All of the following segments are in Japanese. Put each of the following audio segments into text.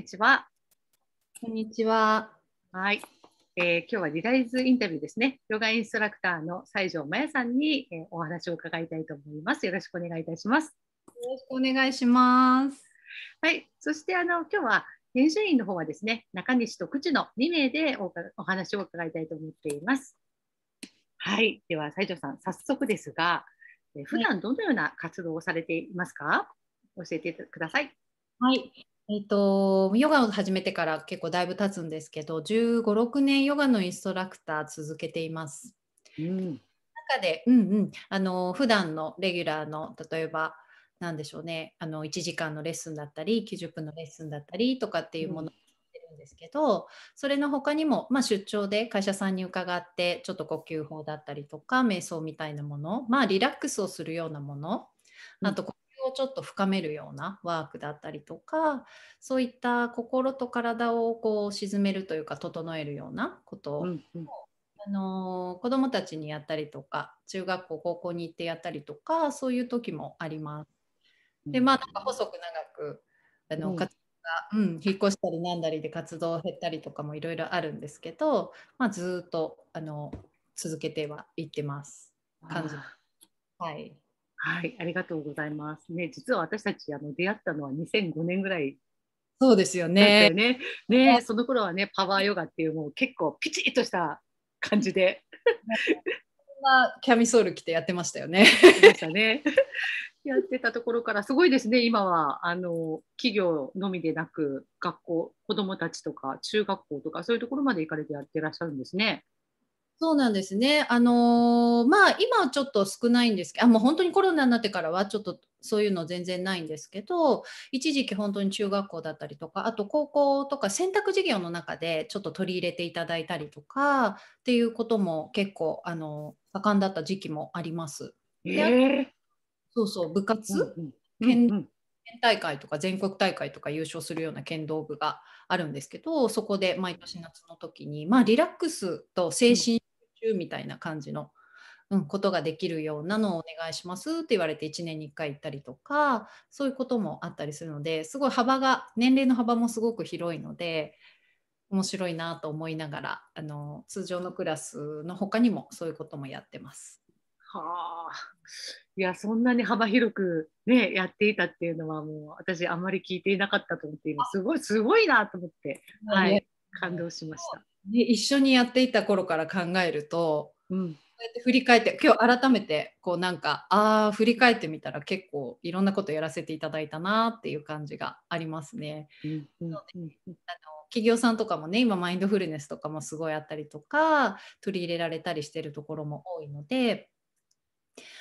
にちは。こんにちは。はい。えー、今日はリライズインタビューですね。ヨガインストラクターの西条真也さんに、えー、お話を伺いたいと思います。よろしくお願いいたします。よろしくお願いします。はい。そしてあの今日は編集員の方はですね、中西と口の2名でおお話を伺いたいと思っています。はい。では西条さん、早速ですが、えー、普段どのような活動をされていますか、はい、教えてください。はい、えっと、ヨガを始めてから結構だいぶ経つんですけど15、6年ヨガのインストラクター続けています。うん、中で、うんうん、あの普段のレギュラーの例えば何でしょうねあの1時間のレッスンだったり90分のレッスンだったりとかっていうものをてるんですけど、うん、それの他にも、まあ、出張で会社さんに伺ってちょっと呼吸法だったりとか瞑想みたいなもの、まあ、リラックスをするようなものあとをちょっと深めるようなワークだったりとかそういった心と体をこう沈めるというか整えるようなことを、うんうん、あの子どもたちにやったりとか中学校高校に行ってやったりとかそういう時もあります。でまあなんか細く長くあの、うんうん、引っ越したりなんだりで活動減ったりとかもいろいろあるんですけど、まあ、ずっとあの続けてはいってます。感じはいはい、ありがとうございます。ね、実は私たちあの出会ったのは2005年ぐらい。そうですよね。ね、ねその頃はね、パワーヨガっていうもう結構ピチッとした感じで。キャミソール着てやってましたよね。やっね やってたところからすごいですね今はあの企業のみでなく学校子どもたちとか中学校とかそういうところまで行かれてやってらっしゃるんですね。そうなんですね。あのー、まあ今はちょっと少ないんですけど、あもう本当にコロナになってからはちょっとそういうの全然ないんですけど、一時期本当に中学校だったりとか、あと高校とか選択授業の中でちょっと取り入れていただいたりとかっていうことも結構あの盛んだった時期もあります。えー、そうそう部活、県、うんうん、大会とか全国大会とか優勝するような剣道部があるんですけどそこで毎年夏の時に、まあ、リラックスと精神習みたいな感じの、うん、ことができるようなのをお願いしますって言われて1年に1回行ったりとかそういうこともあったりするのですごい幅が年齢の幅もすごく広いので面白いなと思いながらあの通常のクラスの他にもそういうこともやってます。はあいやそんなに幅広く、ね、やっていたっていうのはもう私あんまり聞いていなかったと思って今すごいすごいなと思って、はい、感動しました。ね、一緒にやっていた頃から考えると、うん、うやって振り返って今日改めてこうなんかああ振り返ってみたら結構いろんなことやらせていただいたなっていう感じがありますね。うんあの企業さんとかもね今マインドフルネスとかもすごいあったりとか取り入れられたりしてるところも多いので。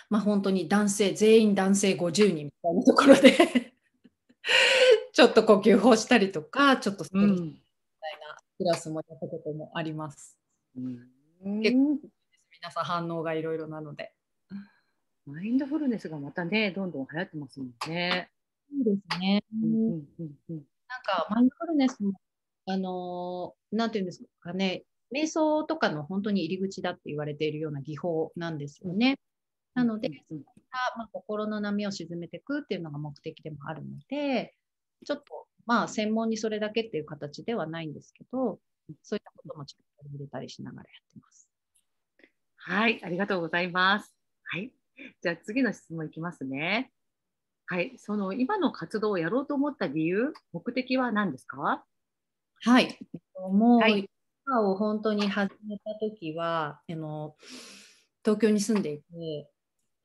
まあ、本当に男性全員男性50人みたいなところで ちょっと呼吸法したりとかちょっとストレスみたいなクラスもやったこともあります。うん、結構皆さん反応がいろいろなので。マインドフルネスがまたね、どんどん流行ってますもんね。そうですね。なんかマインドフルネスも、あのー、なんていうんですかね、瞑想とかの本当に入り口だって言われているような技法なんですよね。なので、そういた、ま心の波を沈めていくっていうのが目的でもあるので、ちょっとまあ、専門にそれだけっていう形ではないんですけど、そういったこともちょっと入れたりしながらやってます。はい、ありがとうございます。はい、じゃあ次の質問いきますね。はい、その今の活動をやろうと思った理由、目的は何ですか？はい、もう、今、はい、を本当に始めた時は、あの東京に住んでいて、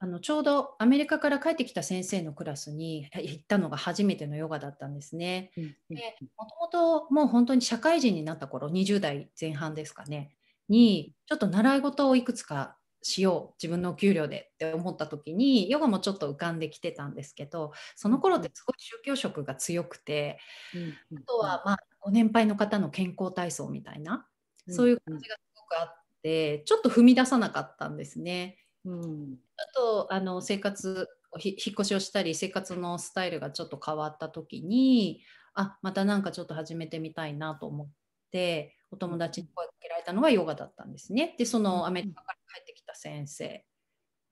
あのちょうどアメリカから帰ってきた先生のクラスに行ったのが初めてのヨガだったんですね。もともともう本当に社会人になった頃20代前半ですかねにちょっと習い事をいくつかしよう自分のお給料でって思った時にヨガもちょっと浮かんできてたんですけどその頃ってすごい宗教色が強くて、あとはまあご年配の方の健康体操みたいな、そういう感じがすごくあってちょっと踏み出さなかったんですね。うん、あとあの生活引っ越しをしたり生活のスタイルがちょっと変わった時にあまたなんかちょっと始めてみたいなと思ってお友達に声かけられたのがヨガだったんですね。でそのアメリカから帰ってきた先生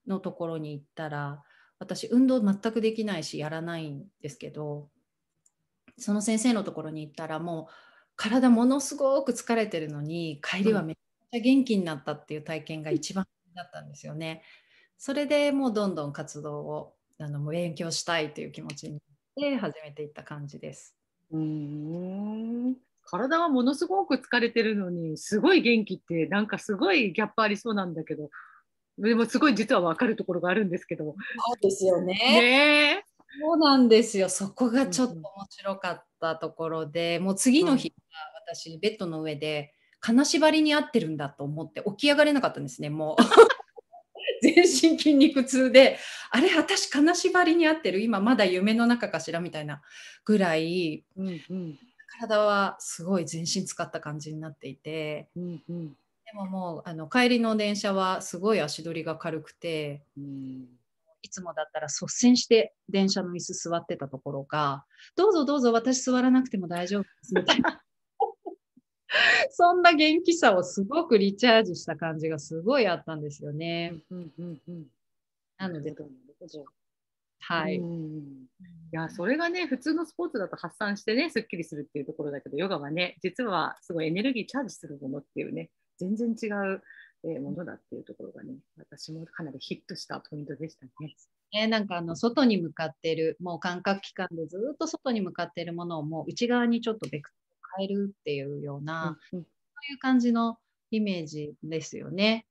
のところに行ったら私運動全くできないしやらないんですけどその先生のところに行ったらもう体ものすごく疲れてるのに帰りはめっちゃ元気になったっていう体験が一番だったんですよね。それでもうどんどん活動をあの勉強したいという気持ちになって始めていった感じです。うん体はものすごく疲れてるのにすごい元気ってなんかすごいギャップありそうなんだけどでもすごい実は分かるところがあるんですけどそうですよね。ねそうなんですよそこがちょっと面白かったところで、もう次の日、は私ベッドの上で金縛りに合ってるんだと思って起き上がれなかったんですねもう 全身筋肉痛であれ私金縛りに合ってる今まだ夢の中かしらみたいなぐらい、うんうん、体はすごい全身使った感じになっていて、うんうん、でももうあの帰りの電車はすごい足取りが軽くて。うんいつもだったら率先して電車の椅子座ってたところが、どうぞどうぞ私座らなくても大丈夫ですみたいな そんな元気さをすごくリチャージした感じがすごいあったんですよね。うんうんうん、なので、はい。いや、それがね、普通のスポーツだと発散してね、すっきりするっていうところだけど、ヨガはね、実はすごいエネルギーチャージするものっていうね、全然違うものだっていうところがね、私もかなりヒットしたポイントでしたね。ね、なんかあの外に向かってるもう感覚器官でずっと外に向かってるものをもう内側にちょっとベク変えるっていうような、うんうん、そういう感じのイメージですよね。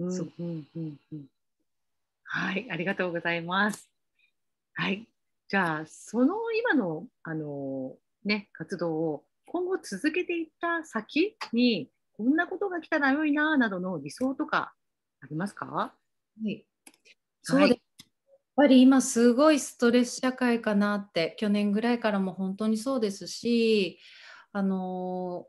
はい、ありがとうございます。はい、じゃあその今のあのね活動を今後続けていった先にこんなことが来たら良いななどの理想とかありますか？はい、そうです。やっぱり今すごいストレス社会かなって去年ぐらいからも本当にそうですしあの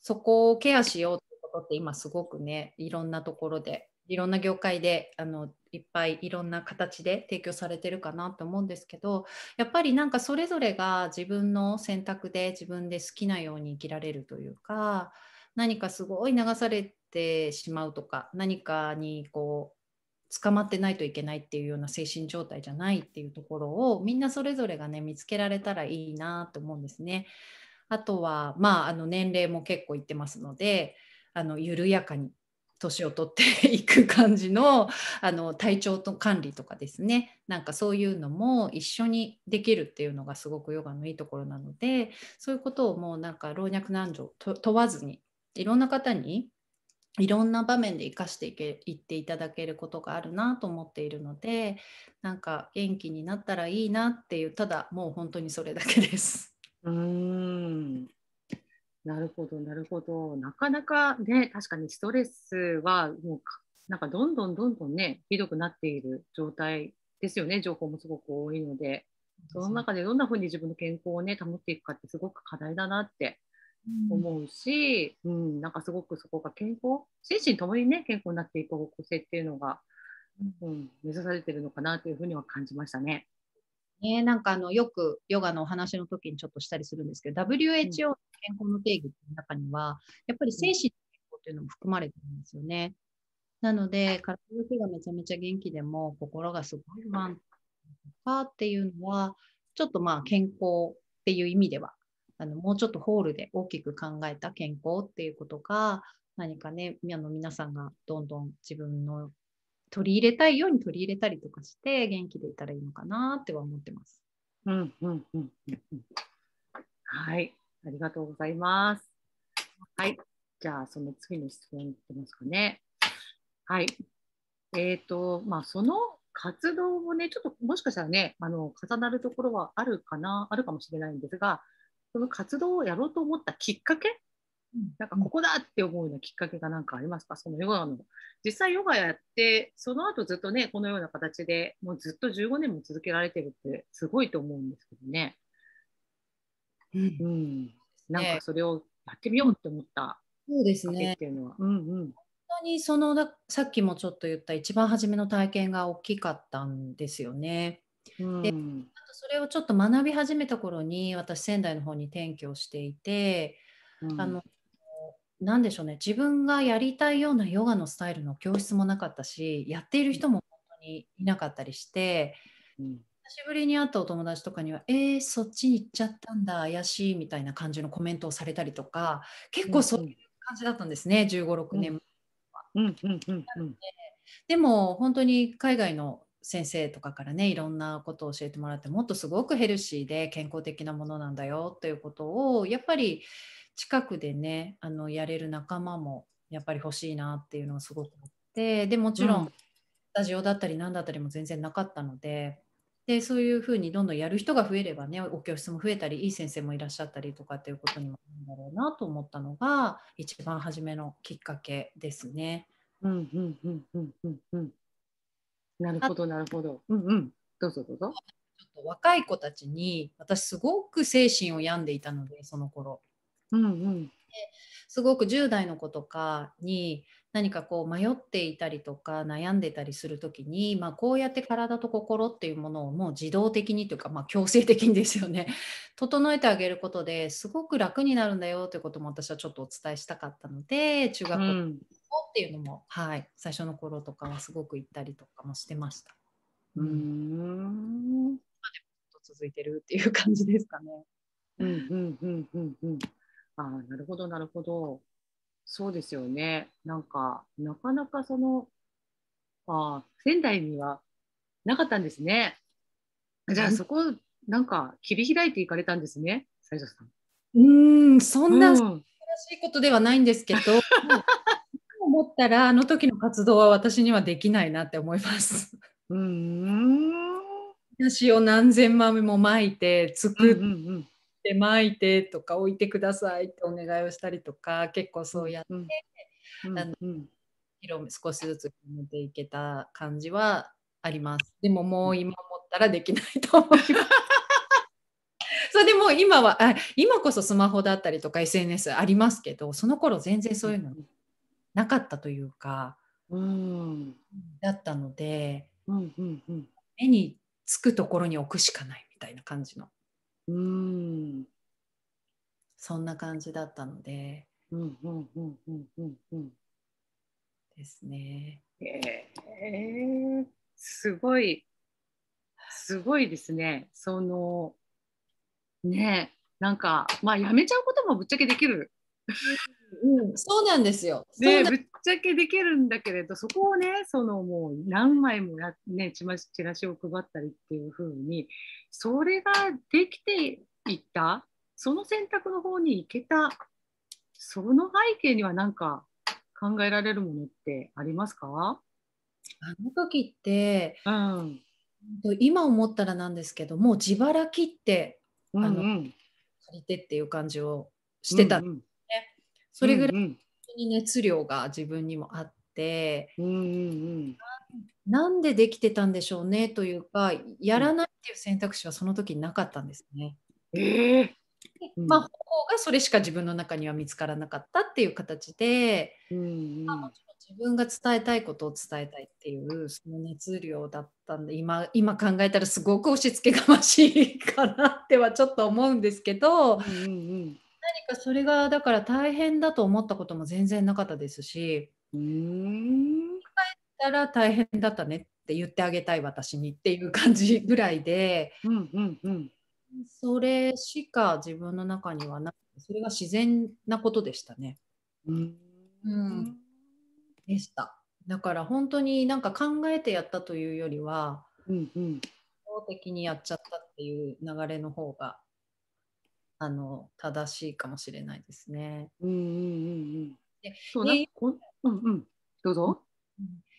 そこをケアしようということって今すごくねいろんなところでいろんな業界であのいっぱいいろんな形で提供されてるかなと思うんですけどやっぱりなんかそれぞれが自分の選択で自分で好きなように生きられるというか何かすごい流されてしまうとか何かにこう捕まってないといけないっていうような精神状態じゃないっていうところをみんなそれぞれがね見つけられたらいいなと思うんですね。あとは、まあ、あの年齢も結構いってますのであの緩やかに年を取っていく感じのあの体調と管理とかですねなんかそういうのも一緒にできるっていうのがすごくヨガのいいところなのでそういうことをもうなんか老若男女問わずにいろんな方にいろんな場面で生かしていけいっていただけることがあるなと思っているのでなんか元気になったらいいなっていうただもう本当にそれだけです。うん。なるほど、なるほど。なかなかね、確かにストレスはもうなんかどんどんどんどんね、ひどくなっている状態ですよね、情報もすごく多いので、その中でどんなふうに自分の健康をね、保っていくかってすごく課題だなって思うし、うん、うん、なんかすごくそこが健康、心身ともにね、健康になっていく方向性っていうのが、うん、目指されてるのかなというふうには感じましたね。ね、なんかあのよくヨガのお話の時にちょっとしたりするんですけど、WHO の健康の定義の中には、やっぱり精神の健康というのも含まれてるんですよね。なので、体の手がめちゃめちゃ元気でも、心がすごい不安とかっていうのは、ちょっとまあ健康っていう意味では、あのもうちょっとホールで大きく考えた健康っていうことが、何かね、皆さんがどんどん自分の取り入れたいように取り入れたりとかして元気でいたらいいのかなっては思ってます。うんうんうんうんはい、ありがとうございます。はい、じゃあその次の質問いってますかね。はい、えー、とまあその活動もねちょっともしかしたらねあの重なるところはあるかなあるかもしれないんですが、その活動をやろうと思ったきっかけなんかここだって思うようなきっかけが何かありますかそのヨガの実際ヨガやってその後ずっとねこのような形でもうずっと15年も続けられてるってすごいと思うんですけどね。うん、なんかそれをやってみようって思ったそうですねっていうのは。うね、うんう当にそのさっきもちょっと言った一番初めの体験が大きかったんですよね。うん、であとそれをちょっと学び始めた頃に私仙台の方に転居していて、うん、あの何でしょうね、自分がやりたいようなヨガのスタイルの教室もなかったし、やっている人も本当にいなかったりして、うん、久しぶりに会ったお友達とかには、えー、そっちに行っちゃったんだ、怪しいみたいな感じのコメントをされたりとか、結構そういう感じだったんですね、うん、15、6年前は。でも本当に海外の先生とかからねいろんなことを教えてもらってもっとすごくヘルシーで健康的なものなんだよということをやっぱり近くでねあのやれる仲間もやっぱり欲しいなっていうのはすごくあってでもちろん、スタジオだったり何だったりも全然なかったのででそういうふうにどんどんやる人が増えればねお教室も増えたりいい先生もいらっしゃったりとかっていうことにもなるんだろうなと思ったのが一番初めのきっかけですね。うんうんうんうんうんうん。なるほどなるほど。うんうん。どうぞどうぞ。ちょっと若い子たちに私すごく精神を病んでいたのでその頃。うんうんすごく10代の子とかに何かこう迷っていたりとか悩んでたりする時に、まあ、こうやって体と心っていうものをもう自動的にというか、まあ、強制的にですよね 整えてあげることですごく楽になるんだよということも私はちょっとお伝えしたかったので中学校っていうのも、うん、はい、最初の頃とかはすごく行ったりとかもしてました。うん、うんでもっと続いてるっていう感じですかね。うんうんうんうんうん。あなるほど、なるほど。そうですよね。なんか、なかなかその、ああ、仙台にはなかったんですね。じゃあそこ、なんか切り開いていかれたんですね、西条さん。うん、そんな素晴らしいことではないんですけど、思ったら、あの時の活動は私にはできないなって思います。うん。私を何千万もまいて作って、うんうんうんて巻いてとか置いてくださいってお願いをしたりとか結構そうやって、うんうん、広め少しずつ広めていけた感じはありますでももう今思ったらできないと思います それでも今はあ今こそスマホだったりとか SNS ありますけどその頃全然そういうのなかったというか、うん、だったので、うんうんうん、目につくところに置くしかないみたいな感じの。うんそんな感じだったので。ですね。えー、すごいすごいですね。そのねなんかまあやめちゃうこともぶっちゃけできるうん、そうなんですよ。でぶっちゃけできるんだけれどそこをねそのもう何枚もや、ね、チラシを配ったりっていう風にそれができていったその選択の方に行けたその背景には何か考えられるものってありますかあの時って、うん、今思ったらなんですけども自腹切ってあの、借りてっていう感じをしてたんでそれぐらいに熱量が自分にもあって、うんうん、なんでできてたんでしょうねというかやらないっていう選択肢はその時なかったんですね。えーまあ、方法がそれしか自分の中には見つからなかったっていう形で、うんまあ、もちろん自分が伝えたいことを伝えたいっていうその熱量だったんで今今考えたらすごく押し付けがましいかなってはちょっと思うんですけど、うんうん、何かそれがだから大変だと思ったことも全然なかったですし、うん、帰ったら大変だったねって言ってあげたい私にっていう感じぐらいで、うんうんうん、それしか自分の中にはなくそれが自然なことでしたね。うん、でした。だから本当になんか考えてやったというよりは、うんうん、法的にやっちゃったっていう流れの方があの正しいかもしれないですね。うんうんうん、うね、うんうん、どうぞ。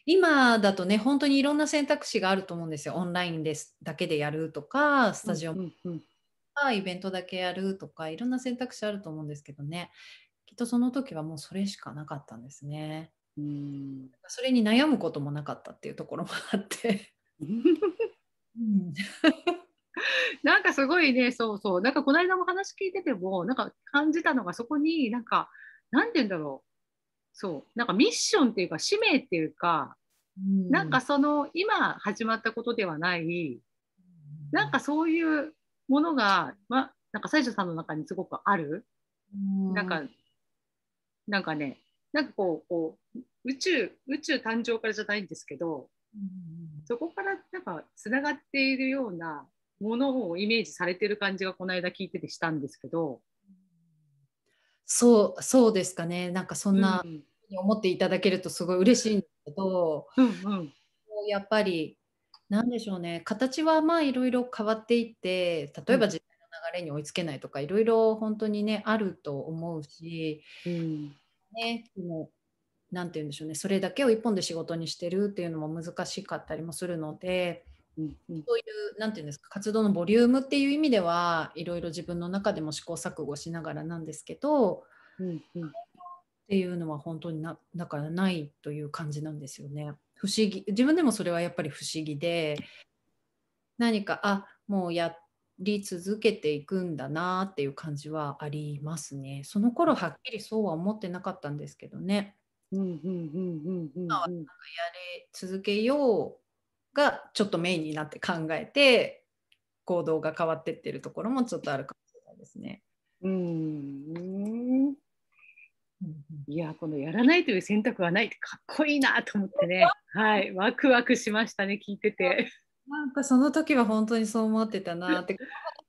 今だとね本当にいろんな選択肢があると思うんですよオンラインですだけでやるとかスタジオとか、イベントだけやるとかいろんな選択肢あると思うんですけどねきっとその時はもうそれしかなかったんですね。うんそれに悩むこともなかったっていうところもあって。うん なんかすごいね、そうそう。なんかこの間も話聞いてても、なんか感じたのがそこになんか、なんて言うんだろう。そう。なんかミッションっていうか、使命っていうか、うん、なんかその今始まったことではない、なんかそういうものが、ま、なんか西条さんの中にすごくある。うん、なんか、なんかね、なんかこう、こう宇宙、宇宙誕生からじゃないんですけど、うん、そこからなんかつながっているようなものをイメージされてる感じがこの間聞いててしたんですけど。そうそうですかねなんかそんな思っていただけるとすごい嬉しいんですけど、うんうん、やっぱり何でしょうね形はまあいろいろ変わっていって例えば時代の流れに追いつけないとかいろいろ本当にねあると思うし、うん、ねもうなて言うんでしょうねそれだけを一本で仕事にしてるっていうのも難しかったりもするので。そういう何て言うんですか活動のボリュームっていう意味ではいろいろ自分の中でも試行錯誤しながらなんですけど、うんうん、っていうのは本当になだからないという感じなんですよね。不思議自分でもそれはやっぱり不思議で何かあもうやり続けていくんだなっていう感じはありますね。その頃はっきりそうは思ってなかったんですけどね。今はやれ続けようがちょっとメインになって考えて行動が変わってってるところもちょっとあるかもしれないですね。うんいやこのやらないという選択はないってかっこいいなと思ってねはいワクワクしましたね聞いてて。なんかその時は本当にそう思ってたなって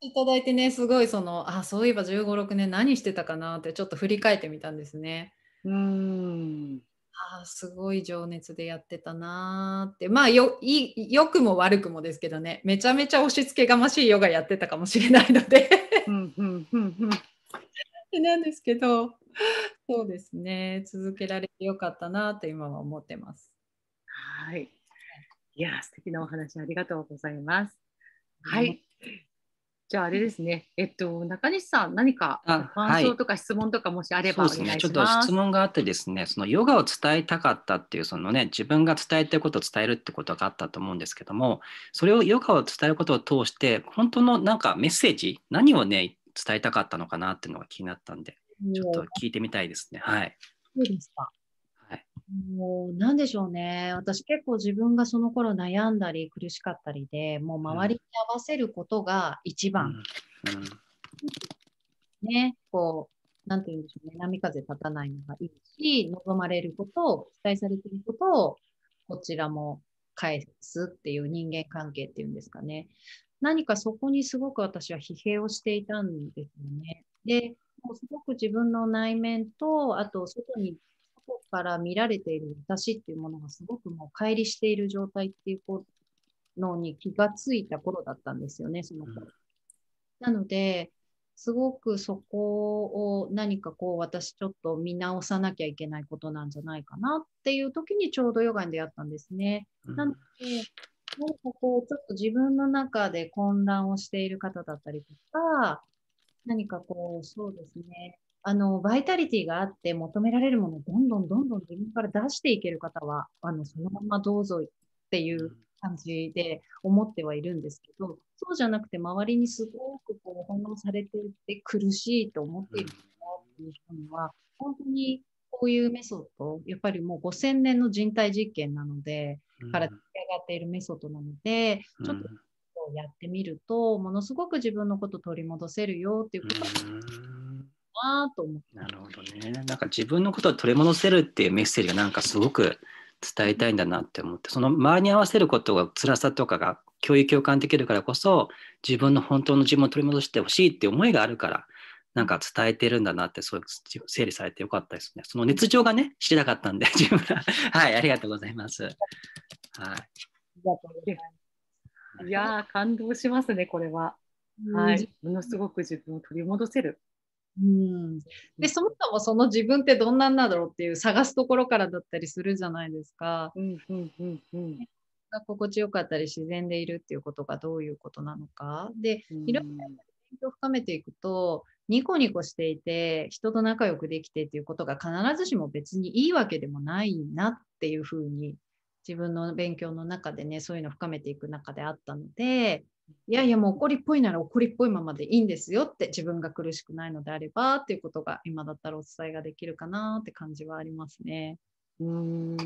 いただいてねすごいそのあそういえば1 5 6年何してたかなってちょっと振り返ってみたんですね。うんあすごい情熱でやってたなってまあよい良くも悪くもですけどねめちゃめちゃ押し付けがましいヨガやってたかもしれないのでうんうんなんですけどそうですね続けられてよかったなって今は思ってます。はいいや素敵なお話ありがとうございます。はい、じゃああれですね、えっと、中西さん、何か感想とか質問とかもしあれば、はいね、ちょっと質問があってですね、そのヨガを伝えたかったっていう、そのね、自分が伝えてることを伝えるってことがあったと思うんですけども、それをヨガを伝えることを通して、本当のなんかメッセージ、何をね、伝えたかったのかなっていうのが気になったんで、ちょっと聞いてみたいですね。はい。そうですか。もう、何でしょうね。私結構自分がその頃悩んだり苦しかったりで、もう周りに合わせることが一番。うん、うん、ね、こう、なんて言うんでしょうね。波風立たないのがいいし、望まれることを、期待されていることを、こちらも返すっていう人間関係っていうんですかね。何かそこにすごく私は疲弊をしていたんですよね。で、もうすごく自分の内面と、あと外にこから見られている私っていうものがすごくもう乖離している状態っていうのに気がついた頃だったんですよね、その頃。うん、なので、すごくそこを何かこう私ちょっと見直さなきゃいけないことなんじゃないかなっていう時にちょうどヨガに出会ったんですね。うん、なので、何かこうちょっと自分の中で混乱をしている方だったりとか、何かこうそうですね、あの、バイタリティがあって求められるものをどんどんどんどん自分から出していける方は、あの、そのままどうぞっていう感じで思ってはいるんですけど、そうじゃなくて周りにすごくこう翻弄されていて苦しいと思っているっていう人には、本当にこういうメソッド、やっぱりもう5000年の人体実験なので、から出来上がっているメソッドなので、ちょっとやってみると、ものすごく自分のこと取り戻せるよっていうことをなと思って。なるほどね。なんか自分のことを取り戻せるっていうメッセージがなんかすごく伝えたいんだなって思って、その周りに合わせることが辛さとかが共有共感できるからこそ、自分の本当の自分を取り戻してほしいっていう思いがあるから、なんか伝えてるんだなって、そういう整理されてよかったですね。その熱情がね、知りたかったんで、自分は。はい、ありがとうございます。はい。ありがとうございます。いやー、感動しますね、これは。はい。ものすごく自分を取り戻せるうん、でそもそもその自分ってどんなんだろうっていう探すところからだったりするじゃないですか。うんうんうんうん、が心地よかったり自然でいるっていうことがどういうことなのかでいろいろ勉強を深めていくとニコニコしていて人と仲良くできてっていうことが必ずしも別にいいわけでもないなっていうふうに自分の勉強の中でねそういうのを深めていく中であったのでいやいやもう怒りっぽいなら怒りっぽいままでいいんですよって自分が苦しくないのであればっていうことが今だったらお伝えができるかなって感じはありますね。うん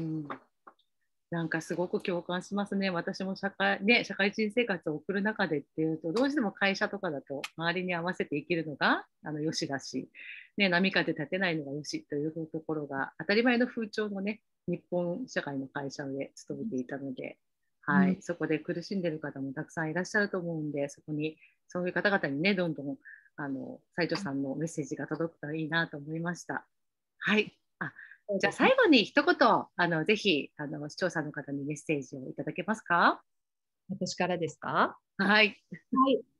なんかすごく共感しますね。私も社会,、ね、社会人生活を送る中でっていうと、どうしても会社とかだと周りに合わせて生きるのがあのよしだし、ね、波風立てないのがよしというところが当たり前の風潮のね、日本社会の会社で勤めていたので、はい、うん、そこで苦しんでる方もたくさんいらっしゃると思うんで、そこに、そういう方々にね、どんどん、あの、斉藤さんのメッセージが届くといいなと思いました。はい。あ、じゃあ最後に一言、あの、ぜひ、あの、視聴者の方にメッセージをいただけますか私からですかはい。はい。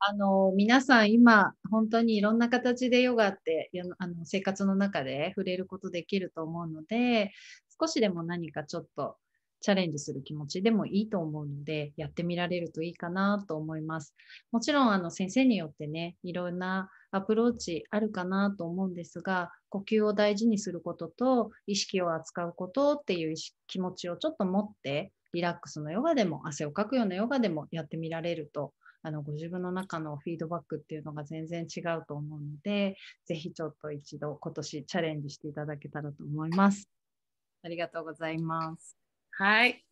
あの、皆さん今、本当にいろんな形でヨガって、あの生活の中で触れることできると思うので、少しでも何かちょっとチャレンジする気持ちでもいいと思うので、やってみられるといいかなと思います。もちろん、あの、先生によってね、いろんなアプローチあるかなと思うんですが、呼吸を大事にすることと、意識を扱うことっていう気持ちをちょっと持って、リラックスのヨガでも、汗をかくようなヨガでもやってみられるとあのご自分の中のフィードバックっていうのが全然違うと思うので、ぜひちょっと一度今年チャレンジしていただけたらと思います。ありがとうございます。はい。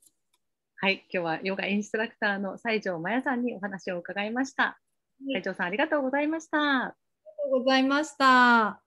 はい、今日はヨガインストラクターの西条真也さんにお話を伺いました。西条さん、ありがとうございました。ありがとうございました。